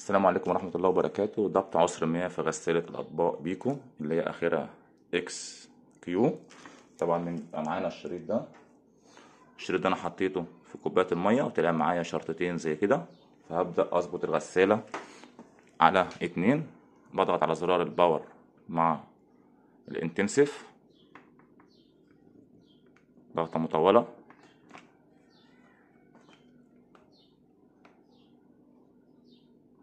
السلام عليكم ورحمة الله وبركاته ضبط عصر مياه في غسالة الأطباق بيكو اللي هي آخرها إكس كيو طبعا من معانا الشريط ده الشريط ده أنا حطيته في كوباية المية وطلع معايا شرطتين زي كده فهبدأ أظبط الغسالة على اتنين بضغط على زرار الباور مع الانتنسيف ضغطة مطولة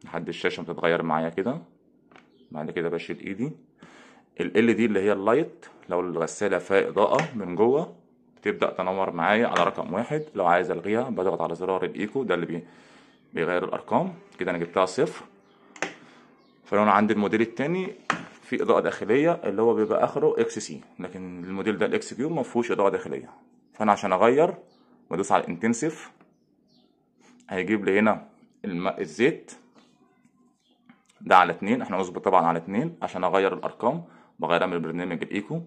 لحد الشاشه بتتغير معايا كده بعد كده بشيل ايدي ال دي اللي هي اللايت لو الغساله فيها اضاءه من جوه بتبدا تنور معايا على رقم واحد لو عايز الغيها بضغط على زرار الايكو ده اللي بيغير الارقام كده انا جبتها صفر فلو انا عندي الموديل التاني في اضاءه داخليه اللي هو بيبقى اخره اكس سي لكن الموديل ده الاكس كيو ما فيهوش اضاءه داخليه فانا عشان اغير بدوس على الانتنسيف هيجيب لي هنا الزيت ده على اتنين احنا هنظبط طبعا على اتنين عشان اغير الارقام بغيرها من البرنامج الايكو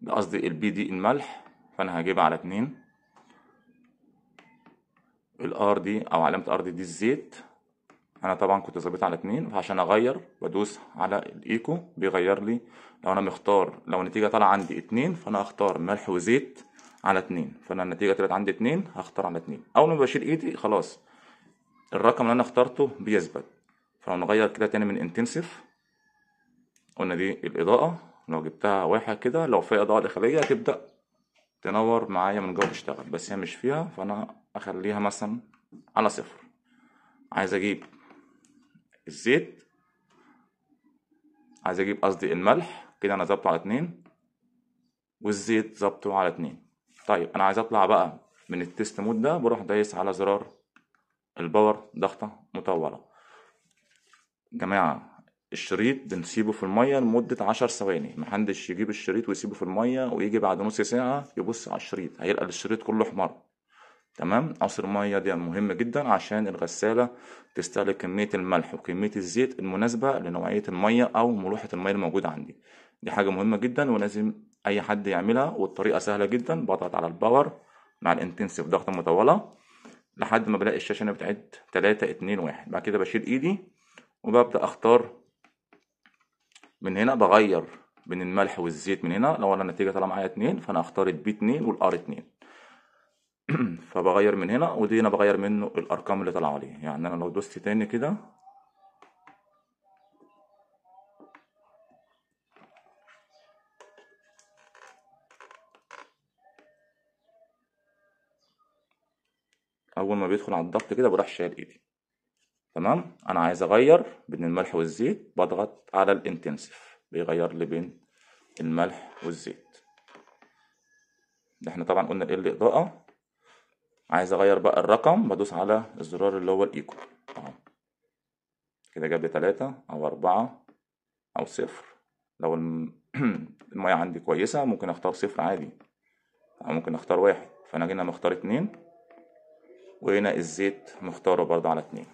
ده قصدي البي دي الملح فانا هجيبها على اتنين الار دي او علامة ار دي دي الزيت انا طبعا كنت ظابطها على اتنين فعشان اغير بدوس على الايكو بيغير لي لو انا مختار لو النتيجة طالعة عندي اتنين فانا هختار ملح وزيت على اتنين فانا النتيجة طلعت عندي اتنين هختار على اتنين اول ما بشيل ايدي خلاص الرقم اللي انا اخترته بيثبت فلو نغير كده تاني من انتنسيف قلنا دي الاضاءة لو جبتها واحد كده لو في اضاءة داخلية هتبدأ تنور معايا من جوه تشتغل بس هي مش فيها فانا اخليها مثلا على صفر عايز اجيب الزيت عايز اجيب قصدي الملح كده انا ظبطه على اتنين والزيت ظبطه على اتنين طيب انا عايز اطلع بقى من التست مود ده بروح دايس على زرار الباور ضغطة مطولة جماعة الشريط بنسيبه في المية لمدة عشر ثواني محدش يجيب الشريط ويسيبه في المية ويجي بعد نص ساعة يبص على الشريط هيلقى الشريط كله حمار تمام عصر المية دي مهم جدا عشان الغسالة تستهلك كمية الملح وكمية الزيت المناسبة لنوعية المية أو ملوحة المية الموجودة عندي دي حاجة مهمة جدا ولازم أي حد يعملها والطريقة سهلة جدا بضغط على الباور مع الانتنسيف ضغطة مطولة لحد ما بلاقي الشاشة هنا بتعد تلاتة اتنين واحد بعد كده بشيل ايدي وببدأ اختار من هنا بغير بين الملح والزيت من هنا لو انا النتيجة طالعة معايا اتنين فانا اختار البي اتنين والار اتنين فبغير من هنا ودي انا بغير منه الارقام اللي طالعة لي يعني انا لو دوست تاني كده اول ما بيدخل على الضغط كده بروح شايل ايدي تمام انا عايز اغير بين الملح والزيت بضغط على الانتنسيف بيغير لي بين الملح والزيت احنا طبعا قلنا ايه الاضاءه عايز اغير بقى الرقم بدوس على الزرار اللي هو الايكو كده جاب لي تلاتة او اربعة او صفر لو المية عندي كويسة ممكن اختار صفر عادي او ممكن اختار واحد فانا جينا مختار اتنين وهنا الزيت مختاره برضه على اتنين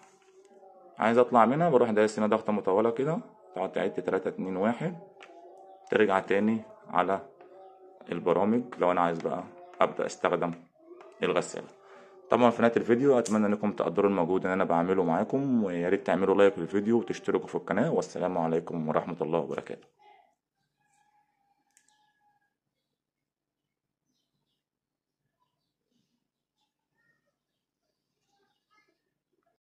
عايز اطلع منها بروح دايس هنا ضغطه مطوله كده تقعد تعد تلاتة اتنين واحد ترجع تاني على البرامج لو انا عايز بقى ابدا استخدم الغساله طبعا في نهايه الفيديو اتمنى انكم تقدروا المجهود ان انا بعمله معاكم ويا ريت تعملوا لايك للفيديو وتشتركوا في القناه والسلام عليكم ورحمه الله وبركاته